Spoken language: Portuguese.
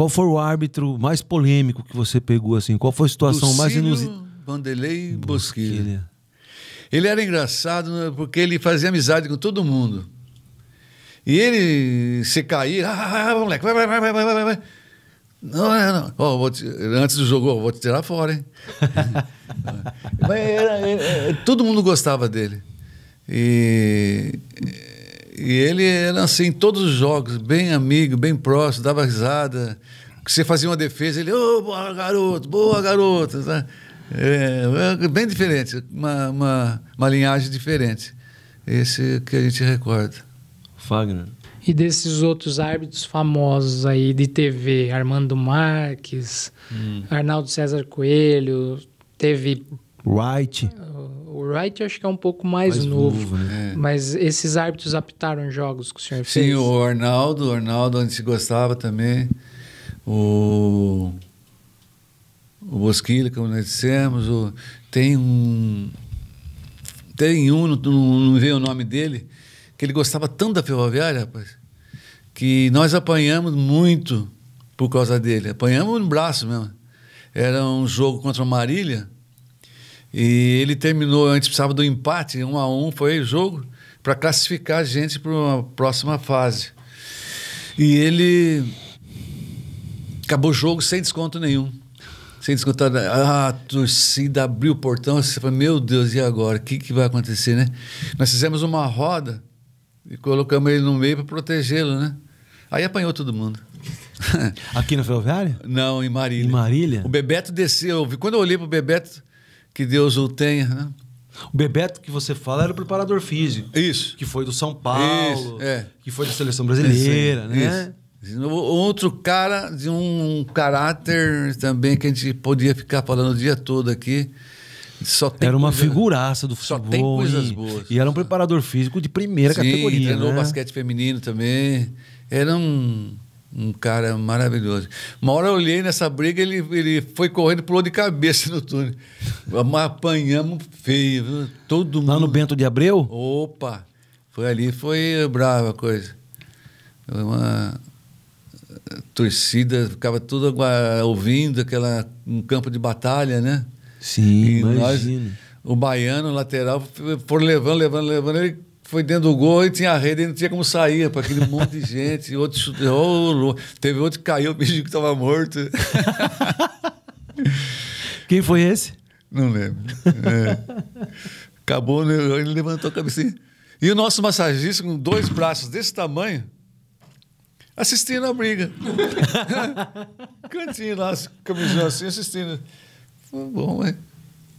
Qual foi o árbitro mais polêmico que você pegou assim? Qual foi a situação Lucílio mais inusitada? Vanderlei Bosquilha. Ele era engraçado né, porque ele fazia amizade com todo mundo. E ele se cair, ah, ah, ah moleque, vai, vai, vai, vai, vai, vai. Não, não, não. Oh, te, antes do jogo, vou te tirar fora, hein? Mas, era, era, todo mundo gostava dele. E e ele era assim em todos os jogos, bem amigo, bem próximo, dava risada. Você fazia uma defesa, ele, ô, oh, boa garoto, boa garoto. Né? É, é, bem diferente, uma, uma, uma linhagem diferente. Esse que a gente recorda. Fagner. E desses outros árbitros famosos aí de TV, Armando Marques, hum. Arnaldo César Coelho, teve. Wright. O Wright acho que é um pouco mais, mais novo. novo né? É. Mas esses árbitros apitaram jogos que o senhor Sim, fez? Sim, o Arnaldo, o Arnaldo onde se gostava também. O, o Bosquilha, como nós dissemos. O, tem um. Tem um, não, não veio o nome dele, que ele gostava tanto da ferroviária, rapaz, que nós apanhamos muito por causa dele. Apanhamos no braço mesmo. Era um jogo contra o Marília e ele terminou, antes precisava do empate, um a um, foi o jogo, para classificar a gente para uma próxima fase. E ele acabou o jogo sem desconto nenhum. Sem descontar. Ah, a torcida abriu o portão. Você falou, meu Deus, e agora? O que, que vai acontecer, né? Nós fizemos uma roda e colocamos ele no meio para protegê-lo, né? Aí apanhou todo mundo. Aqui na Ferroviária? Não, em Marília. Em Marília? O Bebeto desceu. Quando eu olhei o Bebeto, que Deus o tenha. Né? O Bebeto que você fala era o preparador físico. Isso. Que foi do São Paulo, Isso, é. que foi da seleção brasileira, né? Isso. Outro cara de um caráter também que a gente podia ficar falando o dia todo aqui. Só era uma coisa, figuraça do futebol. Só tem coisas e, boas. E era um preparador físico de primeira Sim, categoria. Treinou né? basquete feminino também. Era um um cara maravilhoso. Uma hora eu olhei nessa briga, ele, ele foi correndo, pulou de cabeça no túnel. Apanhamos feio, viu? todo mundo. Lá no Bento de Abreu? Opa! Foi ali, foi brava a coisa. Uma eh, torcida, ficava tudo ouvindo aquela, um campo de batalha, né? Sim, e imagino. Nós, o baiano, o lateral, foram levando, levando, levando. Ele foi dentro do gol e tinha a rede e não tinha como sair, para aquele monte de gente. Outro chutou, teve outro que caiu, fingiu que estava morto. Quem foi esse? Não lembro. É. Acabou, né, ele levantou a cabecinha. E o nosso massagista com dois braços desse tamanho, assistindo a briga. Cantinho lá, camisinha assim, assistindo. Foi bom, hein?